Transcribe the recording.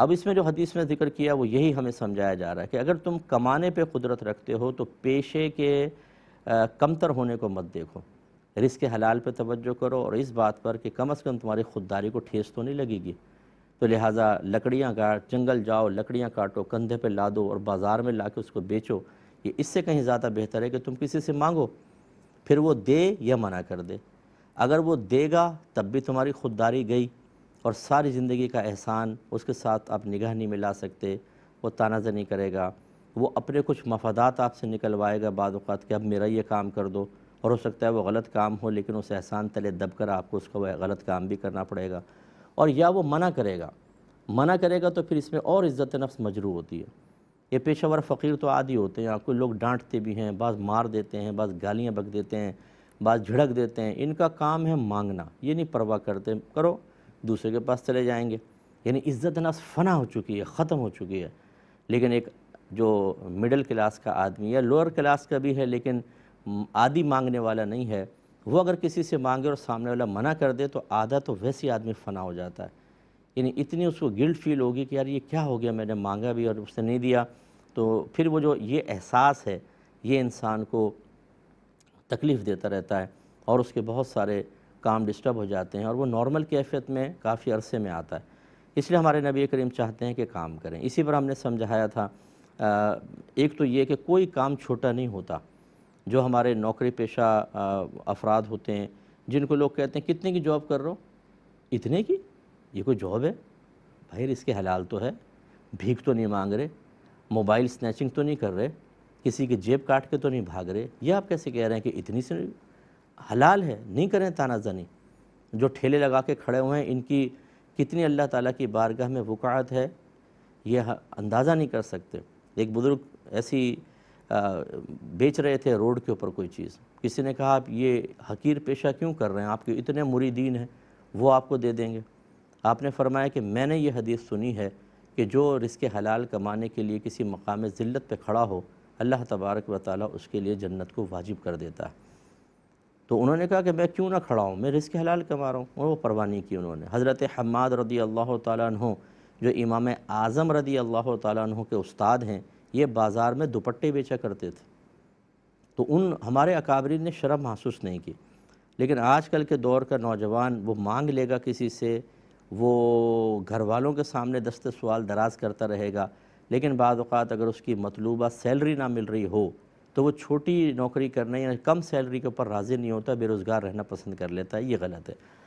अब इसमें जो हदीस में जिक्र किया वो यही हमें समझाया जा रहा है कि अगर तुम कमाने पे कुदरत रखते हो तो पेशे के कमतर होने को मत देखो रिस्क के हलाल पे तवज्जो करो और इस बात पर कि कम अज़ कम तुम्हारी खुददारी को ठेस तो नहीं लगेगी तो लिहाजा लकड़ियाँ काट जंगल जाओ लकड़ियाँ काटो कंधे पर ला दो और बाज़ार में ला के उसको बेचो ये इससे कहीं ज़्यादा बेहतर है कि तुम किसी से मांगो फिर वो दे या मना कर दे अगर वो देगा तब भी तुम्हारी खुददारी गई और सारी ज़िंदगी का एहसान उसके साथ आप निगाह नहीं मिला सकते वो तानाज़ा नहीं करेगा वो अपने कुछ मफादात आपसे निकलवाएगा बाद अवत कि अब मेरा ये काम कर दो और हो सकता है वो गलत काम हो लेकिन उस एहसान तले दब कर आपको उसका वह गलत काम भी करना पड़ेगा और या वो मना करेगा मना करेगा तो फिर इसमें और इज़्ज़त नफ्स मजरू होती है ये पेशावर फ़कीर तो आदि होते हैं आपको लोग डांटते भी हैं बस मार देते हैं बस गालियाँ बक देते हैं बस झड़क देते हैं इनका काम है मांगना ये नहीं परवाह करते करो दूसरे के पास चले जाएंगे यानी इज़्ज़त नस फना हो चुकी है ख़त्म हो चुकी है लेकिन एक जो मिडिल क्लास का आदमी या लोअर क्लास का भी है लेकिन आदि मांगने वाला नहीं है वो अगर किसी से मांगे और सामने वाला मना कर दे तो आधा तो वैसे आदमी फ़ना हो जाता है यानी इतनी उसको गिल्ट फील होगी कि यार ये क्या हो गया मैंने मांगा भी और उसने नहीं दिया तो फिर वो जो ये एहसास है ये इंसान को तकलीफ़ देता रहता है और उसके बहुत सारे काम डिस्टर्ब हो जाते हैं और वो नॉर्मल कैफियत में काफ़ी अरसे में आता है इसलिए हमारे नबी करीम चाहते हैं कि काम करें इसी पर हमने समझाया था एक तो ये कि कोई काम छोटा नहीं होता जो हमारे नौकरी पेशा अफराद होते हैं जिनको लोग कहते हैं कितने की जॉब कर रहे हो इतने की ये कोई जॉब है भाई इसके हलाल तो है भीख तो नहीं मांग रहे मोबाइल स्नैचिंग तो नहीं कर रहे किसी की जेब काट के तो नहीं भाग रहे ये आप कैसे कह रहे हैं कि इतनी सी हलाल है नहीं करें तानाजनी जो ठेले लगा के खड़े हुए हैं इनकी कितनी अल्लाह ताला की बारगाह में वक़ात है यह अंदाज़ा नहीं कर सकते एक बुज़ुर्ग ऐसी बेच रहे थे रोड के ऊपर कोई चीज़ किसी ने कहा आप ये हकीर पेशा क्यों कर रहे हैं आपके इतने मुरीदीन हैं वो आपको दे देंगे आपने फरमाया कि मैंने ये हदीस सुनी है कि जो रिस्क हलाल कमाने के लिए किसी मकाम ज़िल्त पर खड़ा हो अल्लाह तबारक व ताली उसके लिए जन्नत को वाजिब कर देता है तो उन्होंने कहा कि मैं क्यों ना खड़ा हूँ मैं रिस्क हलाल कमा रहा हूँ और वो परवानी की उन्होंने हज़रत हमाद रदी अल्लाह तु जो इमाम आज़म रदी अल्लाह तु के उस्ताद हैं ये बाज़ार में दुपट्टे बेचा करते थे तो उन हमारे अकाबरीन ने शर्म महसूस नहीं की लेकिन आजकल के दौर का नौजवान वो मांग लेगा किसी से वो घर वालों के सामने दस्ते सवाल दराज करता रहेगा लेकिन बाद अगर उसकी मतलूबा सैलरी ना मिल रही हो तो वो छोटी नौकरी करने या कम सैलरी के ऊपर राज़ी नहीं होता बेरोज़गार रहना पसंद कर लेता है ये गलत है